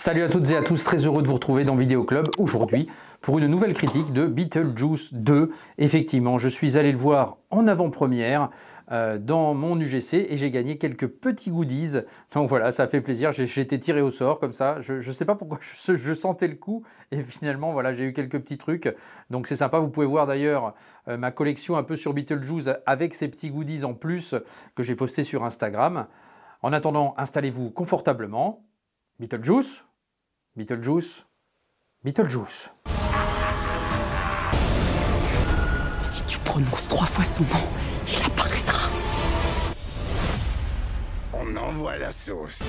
Salut à toutes et à tous, très heureux de vous retrouver dans Vidéo Club aujourd'hui pour une nouvelle critique de Beetlejuice 2. Effectivement, je suis allé le voir en avant-première euh, dans mon UGC et j'ai gagné quelques petits goodies. Donc voilà, ça fait plaisir, j'ai été tiré au sort comme ça. Je ne sais pas pourquoi je, sentais le coup et finalement voilà, j'ai eu quelques petits trucs. Donc c'est sympa, vous pouvez voir d'ailleurs euh, ma collection un peu sur Beetlejuice avec ces petits goodies en plus que j'ai posté sur Instagram. En attendant, installez-vous confortablement. Beetlejuice Beetlejuice Beetlejuice. Si tu prononces trois fois son nom, il apparaîtra. On envoie la sauce.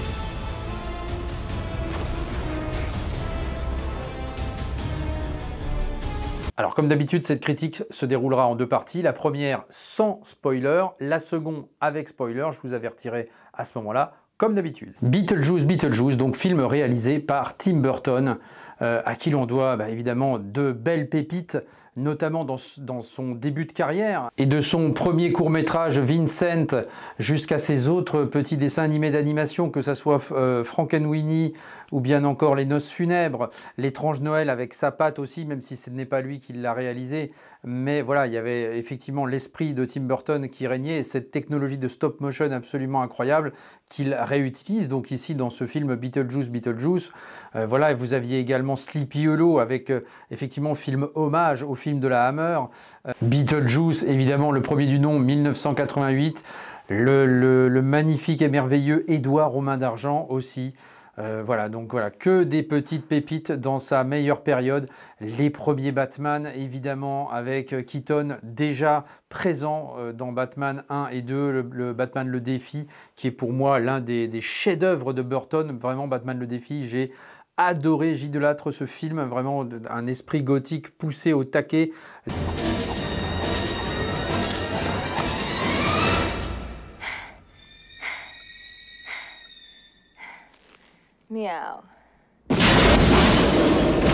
Alors comme d'habitude, cette critique se déroulera en deux parties. La première sans spoiler, la seconde avec spoiler. Je vous avertirai à ce moment-là comme d'habitude. Beetlejuice, Beetlejuice, donc film réalisé par Tim Burton, euh, à qui l'on doit bah, évidemment de belles pépites, notamment dans, son début de carrière, et de son premier court métrage Vincent jusqu'à ses autres petits dessins animés d'animation, que ce soit euh, Frankenweenie ou bien encore Les Noces Funèbres, L'étrange Noël avec sa patte aussi, même si ce n'est pas lui qui l'a réalisé. Mais voilà, il y avait effectivement l'esprit de Tim Burton qui régnait, cette technologie de stop motion absolument incroyable qu'il réutilise. Donc ici, dans ce film Beetlejuice, Beetlejuice, euh, voilà, vous aviez également Sleepy Hollow avec euh, effectivement film hommage au film de la Hammer. Euh, Beetlejuice, évidemment, le premier du nom, 1988. Le, le, le magnifique et merveilleux Édouard Romain d'Argent aussi. Euh, voilà, donc voilà, que des petites pépites dans sa meilleure période. Les premiers Batman, évidemment, avec Keaton déjà présent euh, dans Batman 1 et 2, le, Batman le défi, qui est pour moi l'un des, chefs-d'œuvre de Burton. Vraiment, Batman le défi, j'ai adoré j'idolâtre ce film, vraiment un esprit gothique poussé au taquet.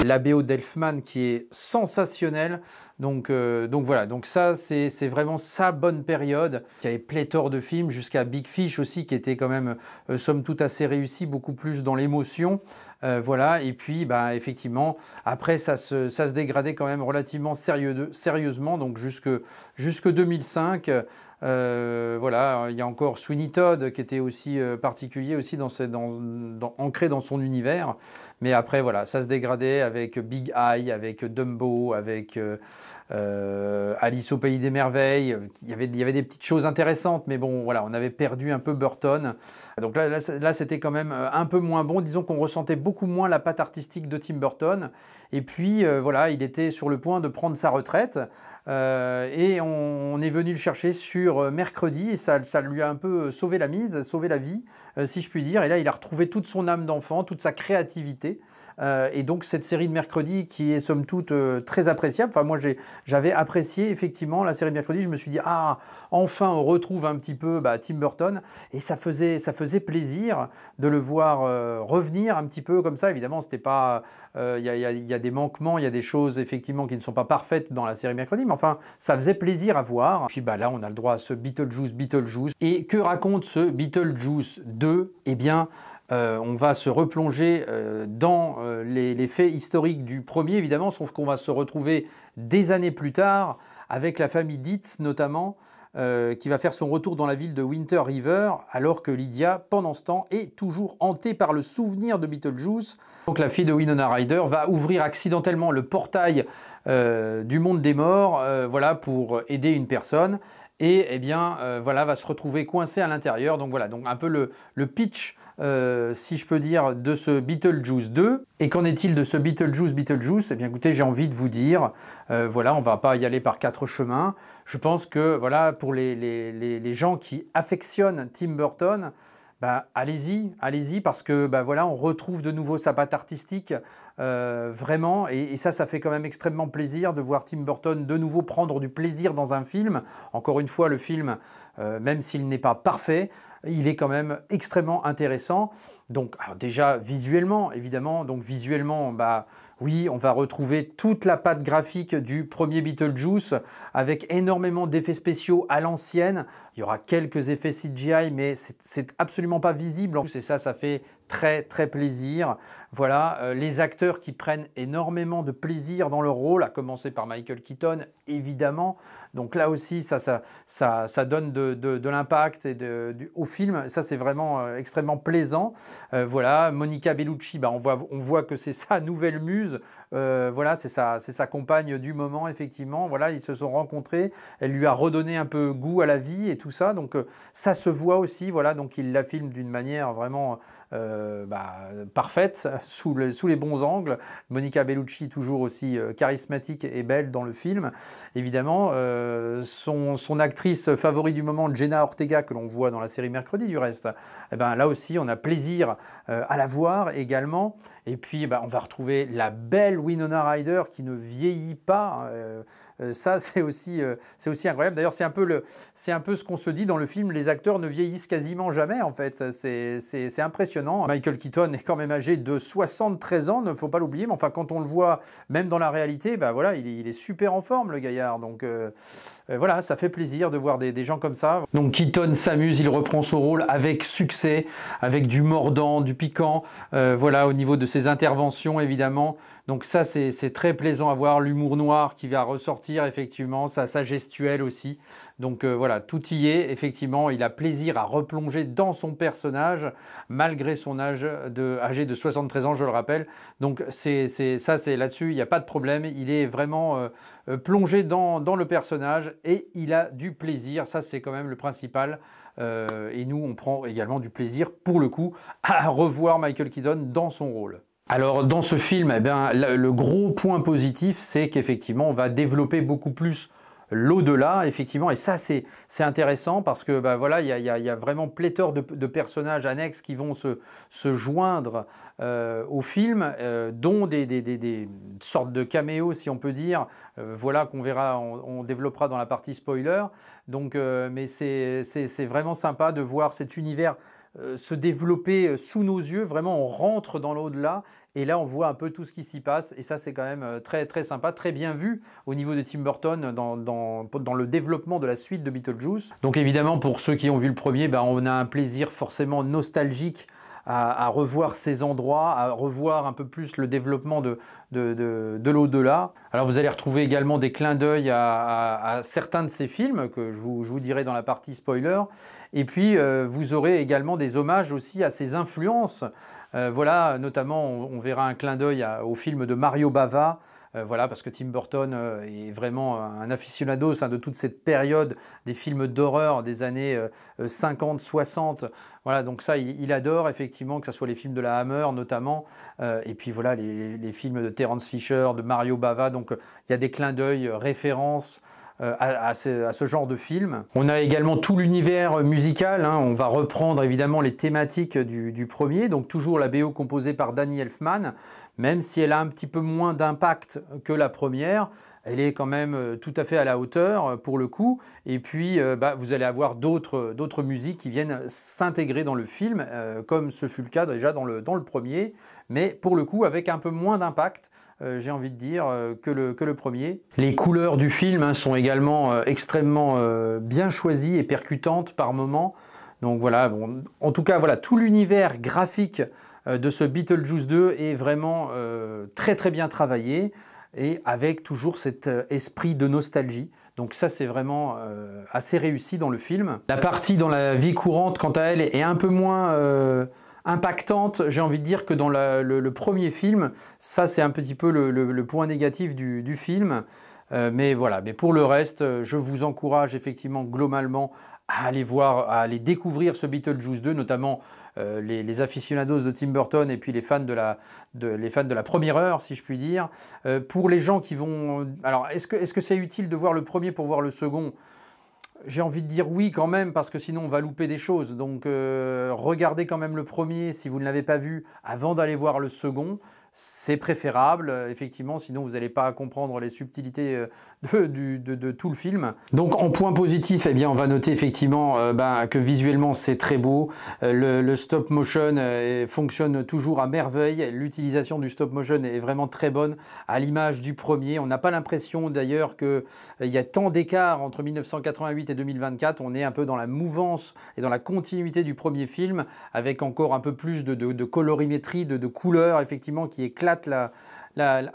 La BO d'Elfman qui est sensationnelle. Donc, euh, donc voilà, donc ça c'est vraiment sa bonne période. Il y avait pléthore de films jusqu'à Big Fish aussi qui était quand même euh, somme toute assez réussi, beaucoup plus dans l'émotion. Euh, voilà, et puis bah, effectivement, après ça se, ça se dégradait quand même relativement sérieux sérieusement, donc jusque, 2005. Euh, voilà, il y a encore Sweeney Todd qui était aussi euh, particulier, aussi dans, ses, ancré dans son univers. Mais après, voilà, ça se dégradait avec Big Eye, avec Dumbo, avec euh, Alice au pays des merveilles. Il y, avait, des petites choses intéressantes, mais bon, voilà, on avait perdu un peu Burton. Donc là, c'était quand même euh, un peu moins bon. Disons qu'on ressentait beaucoup moins la patte artistique de Tim Burton. Et puis, euh, voilà, il était sur le point de prendre sa retraite. et on, est venu le chercher sur mercredi. Et ça, lui a un peu sauvé la mise, sauvé la vie, si je puis dire. Et là, il a retrouvé toute son âme d'enfant, toute sa créativité. Euh, et donc cette série de mercredi qui est somme toute euh, très appréciable. Enfin moi j'avais apprécié effectivement la série de mercredi. Je me suis dit ah enfin on retrouve un petit peu bah, Tim Burton et ça faisait plaisir de le voir euh, revenir un petit peu comme ça. Évidemment c'était pas il y, a des manquements, il y a des choses effectivement qui ne sont pas parfaites dans la série mercredi, mais enfin, ça faisait plaisir à voir. Puis bah, là, on a le droit à ce Beetlejuice, Beetlejuice. Et que raconte ce Beetlejuice 2 Eh bien, euh, on va se replonger euh, dans euh, les, faits historiques du premier, évidemment, sauf qu'on va se retrouver des années plus tard avec la famille Dietz notamment, qui va faire son retour dans la ville de Winter River, alors que Lydia, pendant ce temps, est toujours hantée par le souvenir de Beetlejuice. Donc la fille de Winona Ryder va ouvrir accidentellement le portail du monde des morts, voilà, pour aider une personne, et eh bien, voilà, va se retrouver coincée à l'intérieur. Donc voilà, donc un peu le pitch euh, si je peux dire, de ce Beetlejuice 2. Et qu'en est-il de ce Beetlejuice Beetlejuice Eh bien écoutez, j'ai envie de vous dire, euh, voilà, on va pas y aller par quatre chemins. Je pense que, voilà, pour les, gens qui affectionnent Tim Burton, bah, allez-y, allez-y, parce que bah, voilà, on retrouve de nouveau sa patte artistique, euh, vraiment, et, ça, ça fait quand même extrêmement plaisir de voir Tim Burton de nouveau prendre du plaisir dans un film. Encore une fois, le film, même s'il n'est pas parfait, il est quand même extrêmement intéressant. Donc déjà visuellement, évidemment, donc visuellement, bah oui, on va retrouver toute la patte graphique du premier Beetlejuice avec énormément d'effets spéciaux à l'ancienne. Il y aura quelques effets CGI, mais c'est absolument pas visible. En plus, ça, ça fait très très plaisir. Voilà, euh, les acteurs qui prennent énormément de plaisir dans leur rôle, à commencer par Michael Keaton, évidemment. Donc là aussi, ça, ça, ça, ça donne de, l'impact et au film. Ça, c'est vraiment euh, extrêmement plaisant. Euh, voilà, Monica Bellucci, bah, on, voit, on voit que c'est sa nouvelle muse. Euh, voilà, c'est sa, c'est sa compagne du moment, effectivement. Voilà, ils se sont rencontrés. Elle lui a redonné un peu goût à la vie et tout ça. Donc, euh, ça se voit aussi. Voilà, donc il la filme d'une manière vraiment euh, bah, parfaite, sous, sous, les bons angles. Monica Bellucci, toujours aussi charismatique et belle dans le film. Évidemment, son, actrice favorite du moment, Jenna Ortega, que l'on voit dans la série Mercredi, du reste. Eh ben, là aussi, on a plaisir à la voir également. Et puis, eh ben, on va retrouver la belle Winona Ryder qui ne vieillit pas. Euh, euh, ça, c'est aussi, euh, c'est aussi incroyable. D'ailleurs, c'est un, peu le, c'est un peu ce qu'on se dit dans le film les acteurs ne vieillissent quasiment jamais, en fait. C'est, c'est, impressionnant. Michael Keaton est quand même âgé de 73 ans, ne faut pas l'oublier. Mais enfin, quand on le voit, même dans la réalité, ben voilà, il, est super en forme, le gaillard. Donc voilà, ça fait plaisir de voir des, des gens comme ça. Donc Keaton s'amuse, il reprend son rôle avec succès, avec du mordant, du piquant. voilà, au niveau de ses interventions, évidemment. Donc ça, c'est très plaisant à voir. L'humour noir qui va ressortir, effectivement, sa gestuelle aussi. Donc euh, voilà, tout y est. Effectivement, il a plaisir à replonger dans son personnage, malgré son âge de, âgé de 73 ans, je le rappelle. Donc ça, c'est là-dessus, il n'y a pas de problème. Il est vraiment euh, euh, plongé dans, le personnage et il a du plaisir. Ça, c'est quand même le principal. et nous, on prend également du plaisir, pour le coup, à revoir Michael Keaton dans son rôle. Alors dans ce film, eh bien, le gros point positif, c'est qu'effectivement, on va développer beaucoup plus l'au-delà, effectivement. Et ça, c'est intéressant parce que ben, voilà, il y, a, vraiment pléthore de, personnages annexes qui vont se, joindre euh, au film, euh, dont des, des, des, sortes de caméos, si on peut dire. Euh, voilà qu'on verra, on, développera dans la partie spoiler. Donc, mais c'est vraiment sympa de voir cet univers euh, se développer euh, sous nos yeux. Vraiment, on rentre dans l'au-delà. Et là, on voit un peu tout ce qui s'y passe. Et ça, c'est quand même euh, très, très sympa, très bien vu au niveau de Tim Burton dans, le développement de la suite de Beetlejuice. Donc évidemment, pour ceux qui ont vu le premier, ben, on a un plaisir forcément nostalgique à, revoir ces endroits, à revoir un peu plus le développement de, l'au-delà. Alors vous allez retrouver également des clins d'œil à, certains de ces films que je vous dirai dans la partie spoiler. Et puis, euh, vous aurez également des hommages aussi à ses influences. Euh, voilà, notamment, on, verra un clin d'œil au film de Mario Bava, euh, voilà, parce que Tim Burton est vraiment un aficionado de toute cette période des films d'horreur des années 50, 60. Voilà, donc ça, il, adore effectivement que ce soit les films de la Hammer notamment, et puis voilà, les, les, films de Terence Fisher, de Mario Bava. Donc il y a des clins d'œil, références euh, à, ce, genre de film. On a également tout l'univers musical. Hein. On va reprendre évidemment les thématiques du, premier, donc toujours la BO composée par Danny Elfman, même si elle a un petit peu moins d'impact que la première elle est quand même euh, tout à fait à la hauteur euh, pour le coup. Et puis, bah, vous allez avoir d'autres musiques qui viennent s'intégrer dans le film, comme ce fut le cas déjà dans le, dans le premier, mais pour le coup avec un peu moins d'impact. Euh, j'ai envie de dire, euh, que, le, que le premier. Les couleurs du film hein, sont également euh, extrêmement bien choisies et percutantes par moments. Donc voilà, bon, en tout cas, voilà, tout l'univers graphique de ce Beetlejuice 2 est vraiment très très bien travaillé et avec toujours cet esprit de nostalgie. Donc ça, c'est vraiment assez réussi dans le film. La partie dans la vie courante, quant à elle, est un peu moins impactante. J'ai envie de dire que dans le, premier film, ça c'est un petit peu le, point négatif du, film. Euh, mais voilà, mais pour le reste, je vous encourage effectivement globalement à aller voir, à aller découvrir ce Beetlejuice 2, notamment euh, les, aficionados de Tim Burton et puis les fans de la, les fans de la première heure, si je puis dire. Euh, pour les gens qui vont... Alors, est-ce que c'est -ce utile de voir le premier pour voir le second j'ai envie de dire oui quand même, parce que sinon on va louper des choses. Donc euh, regardez quand même le premier si vous ne l'avez pas vu avant d'aller voir le second c'est préférable, euh, effectivement, sinon vous n'allez pas comprendre les subtilités euh, de, tout le film. Donc en point positif, eh bien, on va noter effectivement euh, ben, que visuellement c'est très beau, le, stop motion fonctionne toujours à merveille, l'utilisation du stop motion est vraiment très bonne à l'image du premier. On n'a pas l'impression d'ailleurs qu'il y a tant d'écart entre 1988 et 2024, on est un peu dans la mouvance et dans la continuité du premier film, avec encore un peu plus de, de colorimétrie, de, couleurs effectivement qui éclate à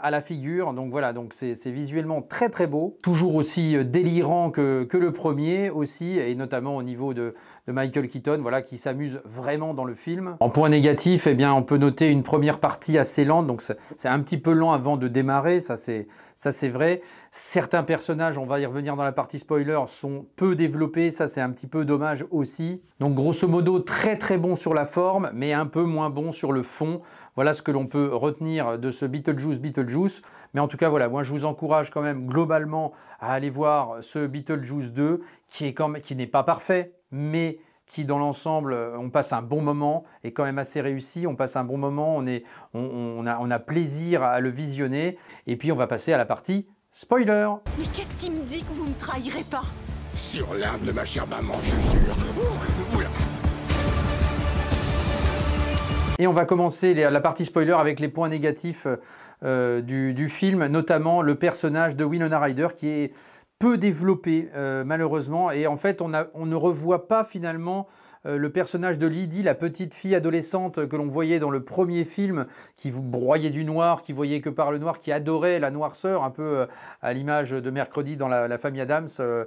la figure. Donc voilà, donc c'est visuellement très très beau, toujours aussi euh, délirant que, le premier aussi, et notamment au niveau de, Michael Keaton, voilà, qui s'amuse vraiment dans le film. En point négatif, eh bien, on peut noter une première partie assez lente, donc c'est un petit peu lent avant de démarrer, ça c'est ça c'est vrai. Certains personnages, on va y revenir dans la partie spoiler, sont peu développés, ça c'est un petit peu dommage aussi. Donc grosso modo, très très bon sur la forme, mais un peu moins bon sur le fond. Voilà ce que l'on peut retenir de ce Beetlejuice Beetlejuice. Mais en tout cas, voilà, moi je vous encourage quand même globalement à aller voir ce Beetlejuice 2 qui est qui n'est pas parfait, mais qui dans l'ensemble, euh, on passe un bon moment, est quand même assez réussi, on passe un bon moment, on, est, on, a, plaisir à le visionner, et puis on va passer à la partie spoiler. Mais qu'est-ce qui me dit que vous me trahirez pas Sur l'âme de ma chère maman, je jure. Et on va commencer la partie spoiler avec les points négatifs euh, du, film, notamment le personnage de Winona Ryder qui est peu développé euh, malheureusement. Et en fait, on ne revoit pas finalement euh, le personnage de Lydie, la petite fille adolescente que l'on voyait dans le premier film, qui vous broyait du noir, qui voyait que par le noir, qui adorait la noirceur, un peu euh, à l'image de mercredi dans la, famille Adams. Euh,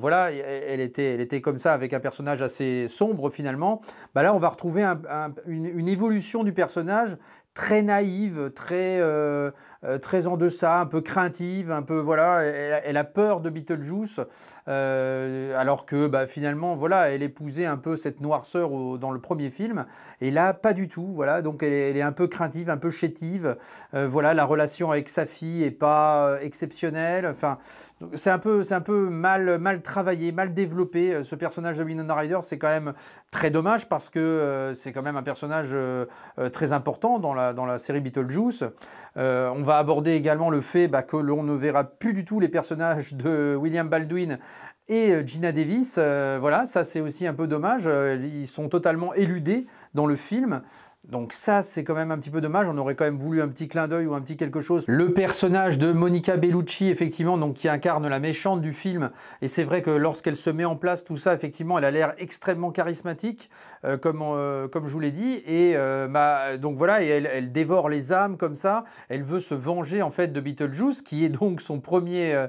voilà, elle était, elle était comme ça avec un personnage assez sombre finalement. Bah là, on va retrouver une, évolution du personnage très naïve, très euh, très en deçà, un peu craintive, un peu voilà, elle, a peur de Beetlejuice, euh, alors que bah, finalement voilà, elle épousait un peu cette noirceur dans le premier film, et là pas du tout, voilà, donc elle, est un peu craintive, un peu chétive, euh, voilà, la relation avec sa fille est pas exceptionnelle, enfin c'est un peu c'est un peu mal mal travaillé, mal développé ce personnage de Winona Ryder, c'est quand même très dommage parce que c'est quand même un personnage très important dans la dans la série Beetlejuice, on va aborder également le fait bah, que l'on ne verra plus du tout les personnages de William Baldwin et euh, Gina Davis. Euh, voilà, ça c'est aussi un peu dommage. Euh, ils sont totalement éludés dans le film. Donc ça, c'est quand même un petit peu dommage. On aurait quand même voulu un petit clin d'œil ou un petit quelque chose. Le personnage de Monica Bellucci, effectivement, donc qui incarne la méchante du film. Et c'est vrai que lorsqu'elle se met en place, tout ça, effectivement, elle a l'air extrêmement charismatique, euh, comme, euh, comme je vous l'ai dit. Et euh, bah, donc voilà, et elle, dévore les âmes comme ça. Elle veut se venger en fait de Beetlejuice, qui est donc son premier,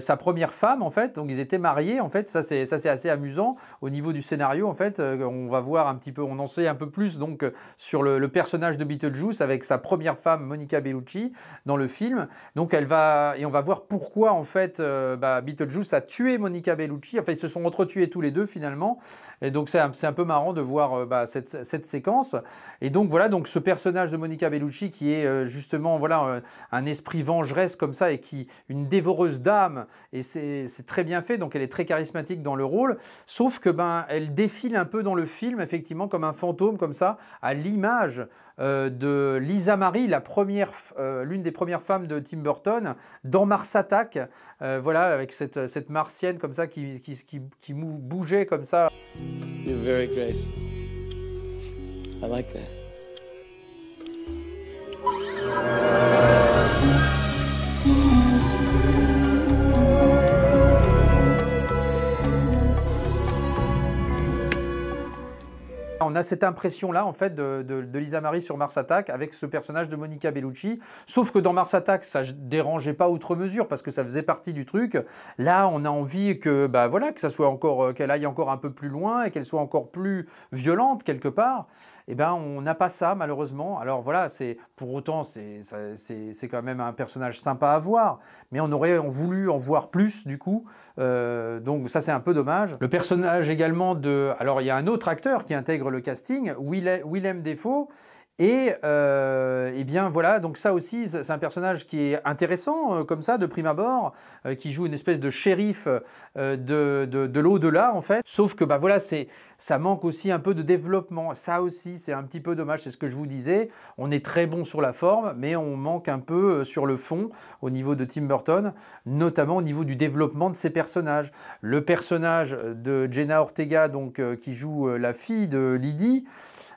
sa première femme en fait. Donc ils étaient mariés en fait. Ça c'est ça c'est assez amusant au niveau du scénario en fait. on va voir un petit peu, on en sait un peu plus donc sur le, personnage de Beetlejuice avec sa première femme Monica Bellucci dans le film. Donc elle va et on va voir pourquoi en fait euh, bah, Beetlejuice a tué Monica Bellucci. Enfin ils se sont entretués tous les deux finalement. Et donc c'est un, peu marrant de voir euh, bah, cette, séquence. Et donc voilà donc ce personnage de Monica Bellucci qui est euh, justement voilà un esprit vengeresse comme ça et qui une dévoreuse d'âme et c'est très bien fait. Donc elle est très charismatique dans le rôle. Sauf que ben elle défile un peu dans le film effectivement comme un fantôme comme ça à l'image euh, de Lisa Marie, euh, l'une des premières femmes de Tim Burton, dans Mars Attack, euh, voilà, avec cette, cette, martienne comme ça qui, qui, qui, qui bougeait comme ça. On a cette impression-là, en fait, de, Lisa Marie sur Mars Attack avec ce personnage de Monica Bellucci. Sauf que dans Mars Attack, ça dérangeait pas outre mesure parce que ça faisait partie du truc. Là, on a envie que, bah voilà, que ça soit encore, euh, qu'elle aille encore un peu plus loin et qu'elle soit encore plus violente quelque part eh ben, on n'a pas ça malheureusement. Alors voilà, c'est pour autant, c'est quand même un personnage sympa à voir, mais on aurait voulu en voir plus du coup. Euh, donc ça, c'est un peu dommage. Le personnage également de... Alors il y a un autre acteur qui intègre le casting, Willem Defoe, et euh, eh bien voilà, donc ça aussi, c'est un personnage qui est intéressant euh, comme ça, de prime abord, euh, qui joue une espèce de shérif de, de, l'au-delà en fait. Sauf que bah voilà, c'est ça manque aussi un peu de développement. Ça aussi, c'est un petit peu dommage, c'est ce que je vous disais. On est très bon sur la forme, mais on manque un peu sur le fond au niveau de Tim Burton, notamment au niveau du développement de ses personnages. Le personnage de Jenna Ortega, donc qui joue la fille de Lydie.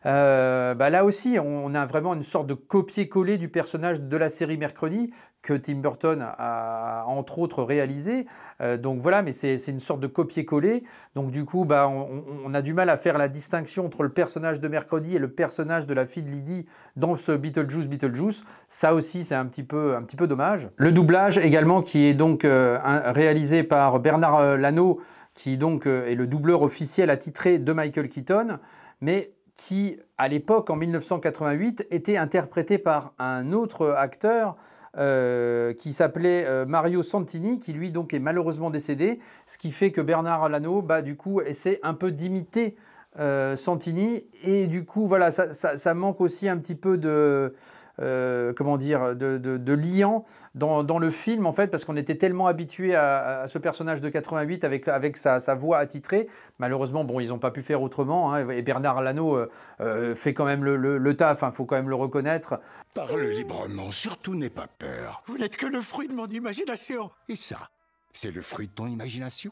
Euh, bah là aussi, on a vraiment une sorte de copier-coller du personnage de la série Mercredi que Tim Burton a entre autres réalisé. Euh, donc voilà, mais c'est une sorte de copier-coller. Donc du coup, bah, on, a du mal à faire la distinction entre le personnage de Mercredi et le personnage de la fille de Lydie dans ce Beetlejuice Beetlejuice. Ça aussi, c'est un, petit peu, un petit peu dommage. Le doublage également qui est donc euh, réalisé par Bernard Lano, qui donc est le doubleur officiel attitré de Michael Keaton. Mais qui, à l'époque, en 1988, était interprété par un autre acteur euh, qui s'appelait euh, Mario Santini, qui lui donc est malheureusement décédé, ce qui fait que Bernard Lano, bah, du coup, essaie un peu d'imiter euh, Santini, et du coup, voilà, ça, manque aussi un petit peu de... Euh, comment dire, de, de, liant dans, le film, en fait, parce qu'on était tellement habitué à, ce personnage de 88 avec, avec sa, voix attitrée. Malheureusement, bon, ils n'ont pas pu faire autrement. Hein, et Bernard Lano euh, euh, fait quand même le, le, taf, il hein, faut quand même le reconnaître. Parle librement, surtout n'aie pas peur. Vous n'êtes que le fruit de mon imagination. Et ça, c'est le fruit de ton imagination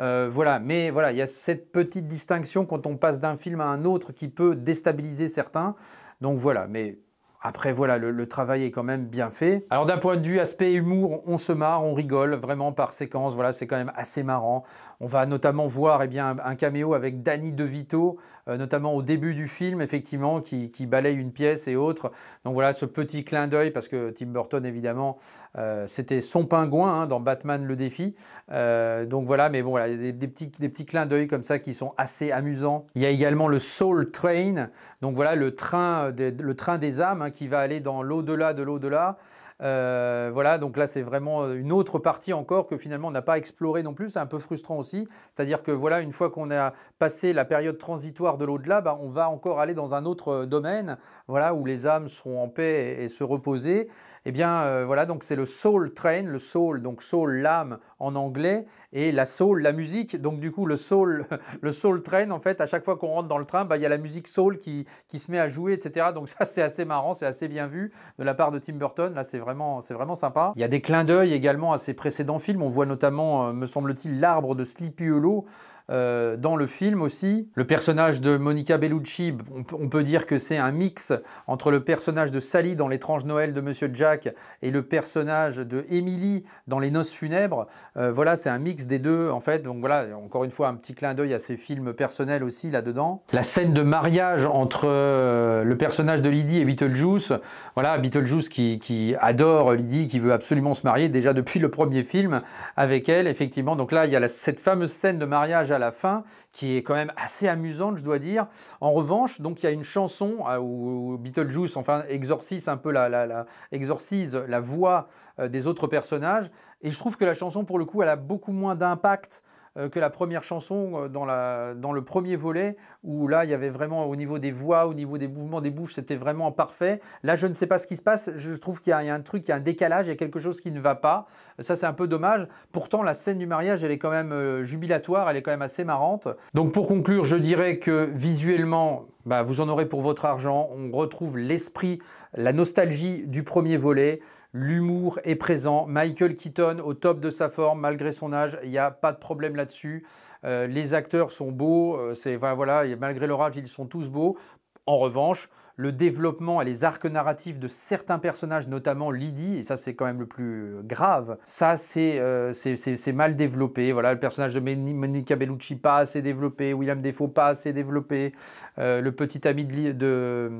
euh, voilà, mais voilà, il y a cette petite distinction quand on passe d'un film à un autre qui peut déstabiliser certains. Donc voilà, mais après, voilà, le, le, travail est quand même bien fait. Alors d'un point de vue aspect humour, on se marre, on rigole vraiment par séquence. Voilà, c'est quand même assez marrant. On va notamment voir eh bien, un caméo avec Danny DeVito, euh, notamment au début du film, effectivement, qui, qui, balaye une pièce et autre. Donc voilà ce petit clin d'œil, parce que Tim Burton, évidemment, euh, c'était son pingouin hein, dans Batman le défi. Euh, donc voilà, mais bon, voilà, des, petits, des petits clins d'œil comme ça qui sont assez amusants. Il y a également le Soul Train, donc voilà le train, des, âmes hein, qui va aller dans l'au-delà de l'au-delà. Euh, voilà, donc là, c'est vraiment euh, une autre partie encore que finalement on n'a pas exploré non plus. C'est un peu frustrant aussi. C'est-à-dire que voilà, une fois qu'on a passé la période transitoire de l'au-delà, bah, on va encore aller dans un autre euh, domaine, voilà, où les âmes seront en paix et se reposer. Eh bien, euh, voilà, donc c'est le soul train, le soul, donc soul l'âme en anglais, et la soul, la musique. Donc du coup, le soul, le soul train, en fait, à chaque fois qu'on rentre dans le train, bah, il y a la musique soul qui, se met à jouer, etc. Donc ça, c'est assez marrant, c'est assez bien vu de la part de Tim Burton. Là, c'est vraiment, c'est vraiment sympa. Il y a des clins d'œil également à ses précédents films. On voit notamment, euh, me semble-t-il, l'arbre de Sleepy Hollow. Euh, dans le film aussi. Le personnage de Monica Bellucci, on, peut dire que c'est un mix entre le personnage de Sally dans L'étrange Noël de Monsieur Jack et le personnage de Emily dans Les Noces funèbres. Euh, voilà, c'est un mix des deux en fait. Donc voilà, encore une fois, un petit clin d'œil à ses films personnels aussi là-dedans. La scène de mariage entre euh, le personnage de Lydie et Beetlejuice. Voilà, Beetlejuice qui, qui adore Lydie, qui veut absolument se marier déjà depuis le premier film avec elle, effectivement. Donc là, il y a la, cette fameuse scène de mariage à la fin qui est quand même assez amusante, je dois dire. En revanche, donc il y a une chanson euh, où Beetlejuice enfin exorcise un peu la, la, la exorcise la voix euh, des autres personnages et je trouve que la chanson pour le coup elle a beaucoup moins d'impact euh, que la première chanson euh, dans, le premier volet, où là, il y avait vraiment au niveau des voix, au niveau des mouvements des bouches, c'était vraiment parfait. Là, je ne sais pas ce qui se passe. Je trouve qu'il y, a un truc, il y a un décalage, il y a quelque chose qui ne va pas. Ça, c'est un peu dommage. Pourtant, la scène du mariage, elle est quand même euh, jubilatoire, elle est quand même assez marrante. Donc, pour conclure, je dirais que visuellement, bah, vous en aurez pour votre argent. On retrouve l'esprit, la nostalgie du premier volet. L'humour est présent. Michael Keaton au top de sa forme malgré son âge. Il n'y a pas de problème là-dessus. Euh, les acteurs sont beaux. Euh, c'est voilà, malgré leur âge, ils sont tous beaux. En revanche, le développement et les arcs narratifs de certains personnages, notamment Lydie, et ça c'est quand même le plus grave, ça c'est euh, mal développé. Voilà, le personnage de Monica Bellucci pas assez développé, William Defoe pas assez développé, le petit ami de, de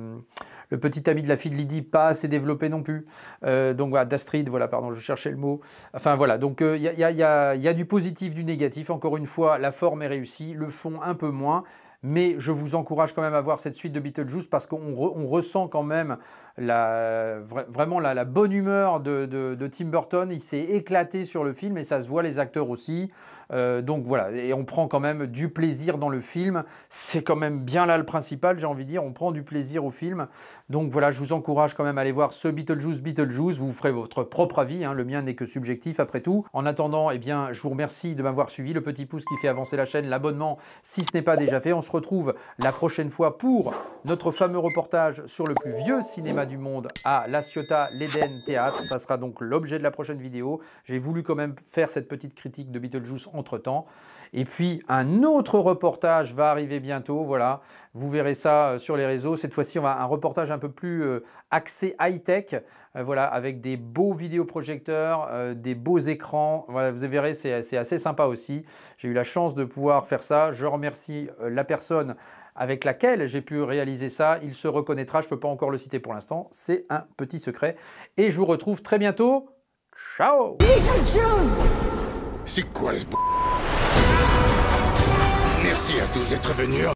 le petit ami de la fille de Lydie, pas assez développé non plus. Euh, donc voilà, d'Astrid, voilà, pardon, je cherchais le mot. Enfin voilà, donc il euh, y, a, du positif, du négatif. Encore une fois, la forme est réussie, le fond un peu moins. Mais je vous encourage quand même à voir cette suite de Beetlejuice parce qu'on ressent quand même la, vraiment la, bonne humeur de, de Tim Burton. Il s'est éclaté sur le film et ça se voit les acteurs aussi. Euh, donc voilà, et on prend quand même du plaisir dans le film. C'est quand même bien là le principal, j'ai envie de dire. On prend du plaisir au film. Donc voilà, je vous encourage quand même à aller voir ce Beetlejuice Beetlejuice. Vous ferez votre propre avis. Hein. Le mien n'est que subjectif après tout. En attendant, eh bien, je vous remercie de m'avoir suivi. Le petit pouce qui fait avancer la chaîne, l'abonnement si ce n'est pas déjà fait. On se retrouve la prochaine fois pour notre fameux reportage sur le plus vieux cinéma du monde à La Ciotat, l'Eden Théâtre. Ça sera donc l'objet de la prochaine vidéo. J'ai voulu quand même faire cette petite critique de Beetlejuice en temps Et puis un autre reportage va arriver bientôt, voilà, vous verrez ça euh, sur les réseaux. Cette fois-ci, on va un reportage un peu plus euh, axé high-tech, euh, voilà, avec des beaux vidéoprojecteurs, des beaux écrans. Voilà, vous verrez, c'est assez sympa aussi. J'ai eu la chance de pouvoir faire ça. Je remercie la personne avec laquelle j'ai pu réaliser ça. Il se reconnaîtra, je ne peux pas encore le citer pour l'instant. C'est un petit secret. Et je vous retrouve très bientôt. Ciao C'est quoi ce Merci à tous d'être venus.